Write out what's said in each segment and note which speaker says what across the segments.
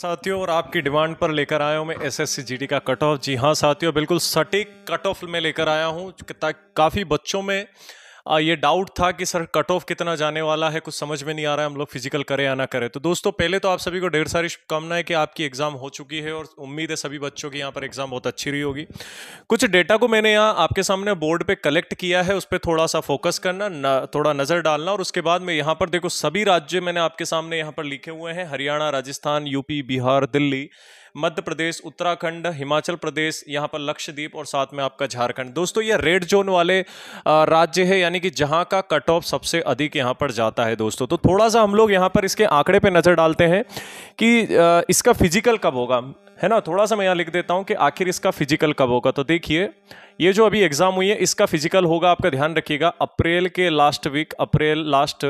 Speaker 1: साथियों और आपकी डिमांड पर लेकर आया हूँ मैं जी डी का कट ऑफ जी हाँ साथियों बिल्कुल सटीक कट ऑफ में लेकर आया हूँ काफ़ी बच्चों में ये डाउट था कि सर कट ऑफ कितना जाने वाला है कुछ समझ में नहीं आ रहा है हम लोग फिजिकल करें या ना करें तो दोस्तों पहले तो आप सभी को ढेर सारी शुभकामनाएं कि आपकी एग्ज़ाम हो चुकी है और उम्मीद है सभी बच्चों की यहाँ पर एग्ज़ाम बहुत अच्छी रही होगी कुछ डेटा को मैंने यहाँ आपके सामने बोर्ड पर कलेक्ट किया है उस पर थोड़ा सा फोकस करना न, थोड़ा नज़र डालना और उसके बाद में यहाँ पर देखो सभी राज्य मैंने आपके सामने यहाँ पर लिखे हुए हैं हरियाणा राजस्थान यूपी बिहार दिल्ली मध्य प्रदेश उत्तराखंड हिमाचल प्रदेश यहाँ पर लक्षद्वीप और साथ में आपका झारखंड दोस्तों ये रेड जोन वाले राज्य है यानी कि जहाँ का कट ऑफ सबसे अधिक यहाँ पर जाता है दोस्तों तो थोड़ा सा हम लोग यहाँ पर इसके आंकड़े पर नज़र डालते हैं कि इसका फिजिकल कब होगा है ना थोड़ा सा मैं यहाँ लिख देता हूँ कि आखिर इसका फिजिकल कब होगा तो देखिए ये जो अभी एग्ज़ाम हुई है इसका फिजिकल होगा आपका ध्यान रखिएगा अप्रैल के लास्ट वीक अप्रैल लास्ट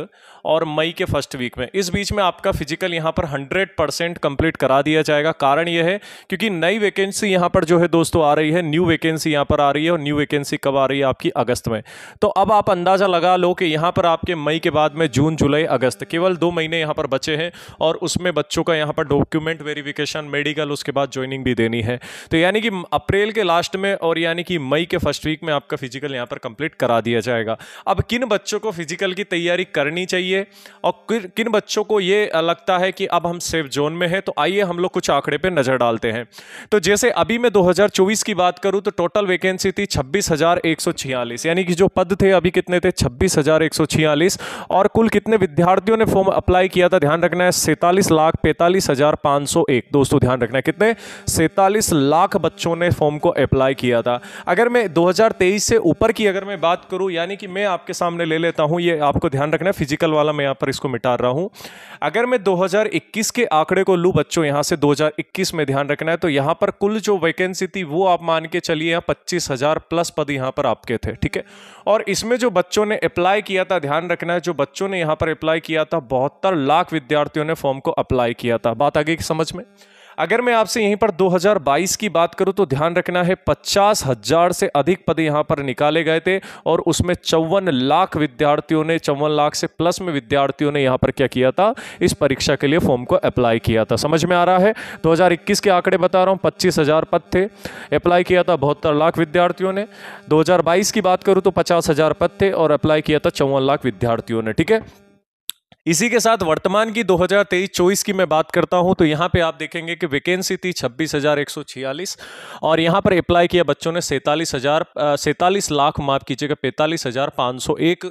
Speaker 1: और मई के फर्स्ट वीक में इस बीच में आपका फिजिकल यहाँ पर 100 परसेंट कंप्लीट करा दिया जाएगा कारण यह है क्योंकि नई वैकेंसी यहाँ पर जो है दोस्तों आ रही है न्यू वैकेंसी यहाँ पर आ रही है और न्यू वैकेंसी कब आ रही है आपकी अगस्त में तो अब आप अंदाज़ा लगा लो कि यहाँ पर आपके मई के बाद में जून जुलाई अगस्त केवल दो महीने यहाँ पर बचे हैं और उसमें बच्चों का यहाँ पर डॉक्यूमेंट वेरिफिकेशन मेडिकल उसके बाद ज्वाइनिंग भी देनी है तो यानी कि अप्रैल के लास्ट में और यानी कि मई मई के फर्स्ट वीक में आपका फिजिकल यहाँ पर कंप्लीट करा दिया जाएगा अब किन बच्चों को फिजिकल की तैयारी करनी चाहिए और किन बच्चों को ये लगता है कि अब हम सेफ जोन में हैं तो आइए हम लोग कुछ आंकड़े पर नज़र डालते हैं तो जैसे अभी मैं दो की बात करूँ तो टोटल वैकेंसी थी छब्बीस यानी कि जो पद थे अभी कितने थे छब्बीस और कुल कितने विद्यार्थियों ने फॉर्म अप्लाई किया था ध्यान रखना है सैंतालीस लाख पैंतालीस हजार पांच सौ एक दोस्तों ध्यान रखना है कितने सैंतालीस लाख बच्चों ने फॉर्म को अप्लाई किया था अगर मैं 2023 से ऊपर की अगर मैं बात करूं यानी कि मैं आपके सामने ले लेता हूं ये आपको ध्यान रखना है फिजिकल वाला मैं यहाँ पर इसको मिटा रहा हूं अगर मैं 2021 के आंकड़े को लूँ बच्चों यहाँ से 2021 में ध्यान रखना है तो यहाँ पर कुल जो वैकेंसी थी वो आप मान के चलिए यहाँ पच्चीस प्लस पद यहाँ पर आपके थे ठीक है और इसमें जो बच्चों ने अप्लाई किया था ध्यान रखना है जो बच्चों ने यहाँ पर अप्लाई किया था बहत्तर लाख विद्यार्थियों ने फॉर्म को अप्लाई किया था बात आगे की समझ में अगर मैं आपसे यहीं पर 2022 की बात करूं तो ध्यान रखना है पचास हजार से अधिक पद यहां पर निकाले गए थे और उसमें चौवन लाख विद्यार्थियों ने चौवन लाख से प्लस में विद्यार्थियों ने यहां पर क्या किया था इस परीक्षा के लिए फॉर्म को अप्लाई किया था समझ में आ रहा है 2021 के आंकड़े बता रहा हूँ पच्चीस हजार पद थे अप्लाई किया था बहत्तर लाख विद्यार्थियों ने दो की बात करूँ तो पचास हजार पद थे और अप्लाई किया था चौवन लाख विद्यार्थियों ने ठीक है इसी के साथ वर्तमान की 2023-24 की मैं बात करता हूं तो यहां पे आप देखेंगे कि वैकेंसी थी छब्बीस और यहां पर अप्लाई किया बच्चों ने सैंतालीस हजार सैंतालीस लाख माफ कीजिएगा पैंतालीस हजार पाँच सौ एक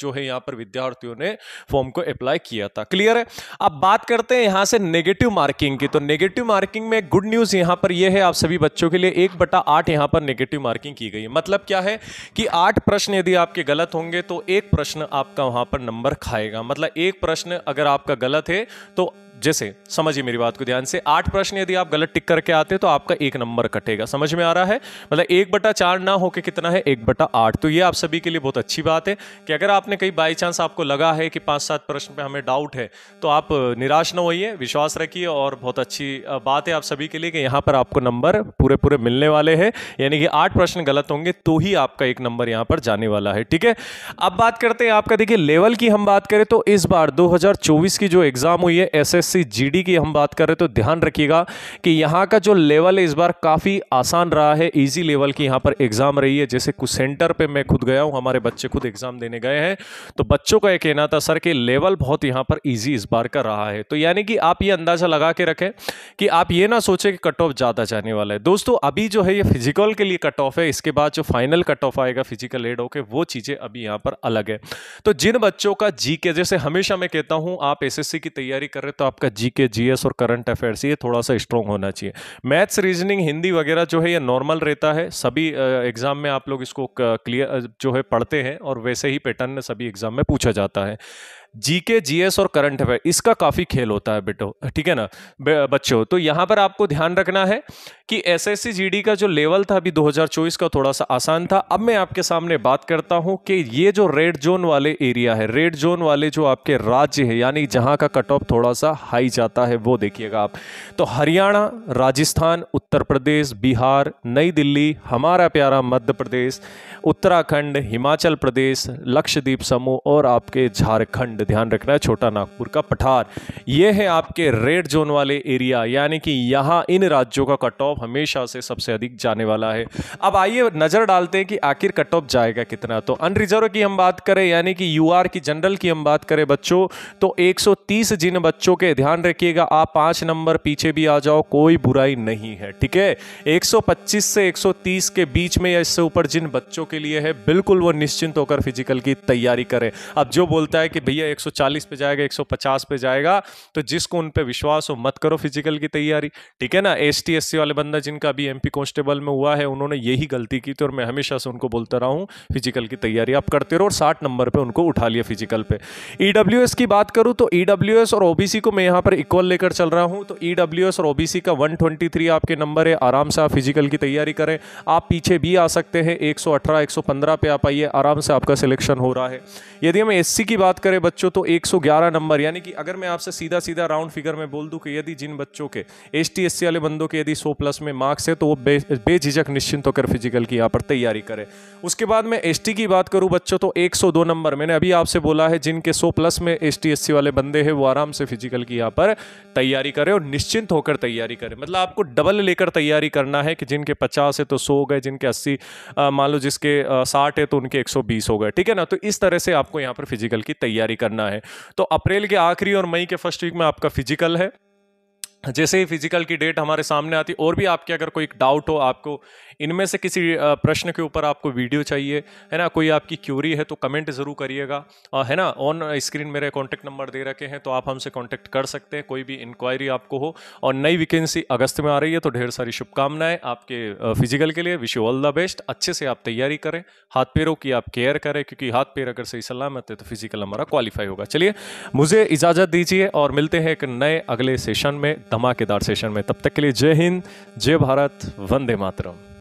Speaker 1: जो है यहाँ पर विद्यार्थियों ने फॉर्म को अप्लाई किया था क्लियर है अब बात करते हैं यहाँ से नेगेटिव मार्किंग की तो नेगेटिव मार्किंग में गुड न्यूज़ यहाँ पर यह है आप सभी बच्चों के लिए एक बटा आठ यहाँ पर नेगेटिव मार्किंग की गई है मतलब क्या है कि आठ प्रश्न यदि आपके गलत होंगे तो एक प्रश्न आपका वहाँ पर नंबर खाएगा मतलब एक प्रश्न अगर आपका गलत है तो जैसे समझिए मेरी बात को ध्यान से आठ प्रश्न यदि आप गलत टिक करके आते तो आपका एक नंबर कटेगा समझ में आ रहा है मतलब एक बटा चार ना होकर कितना है एक बटा आठ तो ये आप सभी के लिए बहुत अच्छी बात है कि अगर आपने कहीं बाई चांस आपको लगा है कि पाँच सात प्रश्न पर हमें डाउट है तो आप निराश ना होइए विश्वास रखिए और बहुत अच्छी बात है आप सभी के लिए कि यहाँ पर आपको नंबर पूरे पूरे मिलने वाले हैं यानी कि आठ प्रश्न गलत होंगे तो ही आपका एक नंबर यहाँ पर जाने वाला है ठीक है अब बात करते हैं आपका देखिए लेवल की हम बात करें तो इस बार दो की जो एग्ज़ाम हुई है एस अस्सी जी की हम बात करें तो ध्यान रखिएगा कि यहाँ का जो लेवल है इस बार काफ़ी आसान रहा है ईजी लेवल की यहाँ पर एग्ज़ाम रही है जैसे कुछ सेंटर पर मैं खुद गया हूँ हमारे बच्चे खुद एग्ज़ाम देने गए हैं तो बच्चों का यह कहना था सर कि लेवल बहुत यहाँ पर ईजी इस बार का रहा है तो यानी कि आप ये अंदाज़ा लगा के रखें कि आप ये ना सोचें कि कट ऑफ ज़्यादा जाने वाला है दोस्तों अभी जो है ये फिजिकल के लिए कट ऑफ है इसके बाद जो फाइनल कट ऑफ आएगा फिजिकल एड होके वो चीज़ें अभी यहाँ पर अलग है तो जिन बच्चों का जी के जैसे हमेशा मैं कहता हूँ आप एसएससी की तैयारी कर रहे हो तो आप आपका जी के जी एस और करंट अफेयर्स ये थोड़ा सा स्ट्रॉन्ग होना चाहिए मैथ्स रीजनिंग हिंदी वगैरह जो है ये नॉर्मल रहता है सभी एग्जाम में आप लोग इसको क्लियर जो है पढ़ते हैं और वैसे ही पैटर्न सभी एग्जाम में पूछा जाता है जीके जीएस और करंट अफेयर इसका काफ़ी खेल होता है बेटो ठीक है ना बच्चों तो यहां पर आपको ध्यान रखना है कि एसएससी जीडी का जो लेवल था अभी 2024 का थोड़ा सा आसान था अब मैं आपके सामने बात करता हूं कि ये जो रेड जोन वाले एरिया है रेड जोन वाले जो आपके राज्य है यानी जहां का कट ऑफ थोड़ा सा हाई जाता है वो देखिएगा आप तो हरियाणा राजस्थान उत्तर प्रदेश बिहार नई दिल्ली हमारा प्यारा मध्य प्रदेश उत्तराखंड हिमाचल प्रदेश लक्षद्वीप समूह और आपके झारखंड शब्द ध्यान रखना है छोटा नागपुर का पठार ये है आपके रेड जोन वाले एरिया यानी कि यहाँ इन राज्यों का कट ऑफ हमेशा से सबसे अधिक जाने वाला है अब आइए नज़र डालते हैं कि आखिर कट ऑफ जाएगा कितना तो अनरिजर्व की हम बात करें यानी कि यू की जनरल की हम बात करें बच्चों तो एक जिन बच्चों के ध्यान रखिएगा आप पाँच नंबर पीछे भी आ जाओ कोई बुराई नहीं है ठीक है एक से एक के बीच में या इससे ऊपर जिन बच्चों के लिए है बिल्कुल वो निश्चिंत होकर फिजिकल की तैयारी करें अब जो बोलता है कि भैया 140 पे जाएगा 150 पे जाएगा तो जिसको उन पर विश्वास हो मत करो फिजिकल की तैयारी ठीक है ना एस टी वाले बंदा जिनका अभी एम कांस्टेबल में हुआ है उन्होंने यही गलती की थी और मैं हमेशा से उनको बोलता रहा हूँ फिजिकल की तैयारी आप करते रहो और साठ नंबर पर उनको उठा लिया फिजिकल पर ई e की बात करूँ तो ई e और ओबीसी को मैं यहाँ पर इक्वल लेकर चल रहा हूँ तो ई e और ओबीसी का 123 आपके नंबर है आराम से आप फिजिकल की तैयारी करें आप पीछे भी आ सकते हैं 118 115 पे आप आइए आराम से आपका सिलेक्शन हो रहा है यदि हम एससी की बात करें बच्चों बच्चों तो 111 नंबर यानी कि अगर मैं आपसे सीधा सीधा राउंड फिगर में बोल दूं कि यदि जिन बच्चों के एस टी वाले बंदों के यदि 100 प्लस में मार्क्स है तो वो बे बेझिझक निश्चिंत होकर फिजिकल की यहाँ पर तैयारी करें उसके बाद मैं एस की बात करूँ बच्चों तो एक नंबर मैंने अभी आपसे बोला है जिनके सौ प्लस में एस टी वाले बंदे हैं वो आराम से फिजिकल की यहाँ पर तैयारी करें और निश्चिंत होकर तैयारी करें मतलब आपको डबल लेकर तैयारी करना है कि जिनके पचास है तो सौ हो गए जिनके अस्सी मान लो जिसके साठ है तो उनके एक हो गए ठीक है ना तो इस तरह से आपको यहाँ पर फिजिकल की तैयारी करनी करना है तो अप्रैल के आखिरी और मई के फर्स्ट वीक में आपका फिजिकल है जैसे ही फिजिकल की डेट हमारे सामने आती और भी आपके अगर कोई डाउट हो आपको इनमें से किसी प्रश्न के ऊपर आपको वीडियो चाहिए है ना कोई आपकी क्यूरी है तो कमेंट ज़रूर करिएगा है ना ऑन स्क्रीन मेरे कॉन्टैक्ट नंबर दे रखे हैं तो आप हमसे कॉन्टैक्ट कर सकते हैं कोई भी इंक्वायरी आपको हो और नई वैकेंसी अगस्त में आ रही है तो ढेर सारी शुभकामनाएं आपके फिजिकल के लिए wish you all the best अच्छे से आप तैयारी करें हाथ पैरों की आप केयर करें क्योंकि हाथ पैर अगर सही सलामत है तो फिजिकल हमारा क्वालिफाई होगा चलिए मुझे इजाज़त दीजिए और मिलते हैं एक नए अगले सेशन में धमाकेदार सेशन में तब तक के लिए जय हिंद जय भारत वंदे मातरम